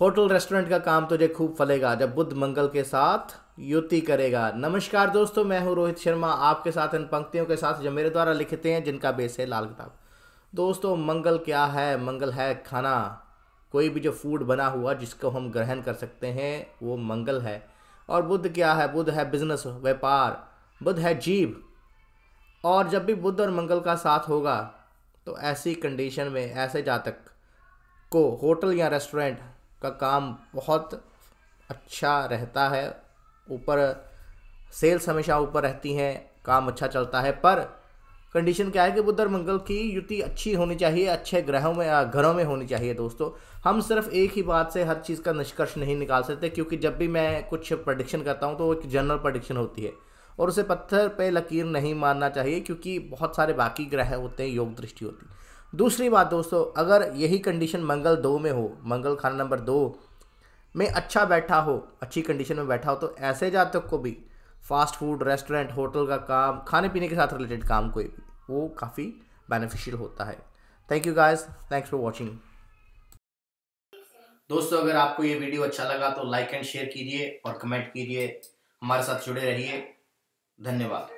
hotel restaurant का काम तुझे खूब फलेगा जब बुद्ध मंगल के साथ युति करेगा नमस्कार दोस्तों मैं हूं रोहित शर्मा आपके साथ इन पंक्तियों के साथ जो मेरे द्वारा लिखते हैं जिनका बेस है लाल किताब दोस्तों मंगल क्या है मंगल है खाना कोई भी जो फूड बना हुआ जिसको हम ग्रहण कर सकते हैं वो मंगल है और बुद्ध क्या है बुद्ध है बिजनेस व्यापार बुद्ध है जीव और जब भी बुद्ध और मंगल का साथ होगा तो ऐसी कंडीशन में ऐसे जातक को होटल या रेस्टोरेंट का काम बहुत अच्छा रहता है ऊपर सेल्स हमेशा ऊपर रहती हैं काम अच्छा चलता है पर कंडीशन क्या है कि बुद्ध और मंगल की युति अच्छी होनी चाहिए अच्छे ग्रहों में घरों में होनी चाहिए दोस्तों हम सिर्फ एक ही बात से हर चीज़ का निष्कर्ष नहीं निकाल सकते क्योंकि जब भी मैं कुछ प्रडिक्शन करता हूँ तो एक जनरल प्रडिक्शन होती है और उसे पत्थर पे लकीर नहीं मानना चाहिए क्योंकि बहुत सारे बाकी ग्रह होते हैं योग दृष्टि होती है दूसरी बात दोस्तों अगर यही कंडीशन मंगल दो में हो मंगल खाना नंबर दो में अच्छा बैठा हो अच्छी कंडीशन में बैठा हो तो ऐसे जातक को भी फास्ट फूड रेस्टोरेंट होटल का काम खाने पीने के साथ रिलेटेड काम कोई भी वो काफ़ी बेनिफिशियल होता है thank you guys thanks for watching दोस्तों अगर आपको ये वीडियो अच्छा लगा तो लाइक एंड शेयर कीजिए और कमेंट कीजिए हमारे साथ जुड़े रहिए धन्यवाद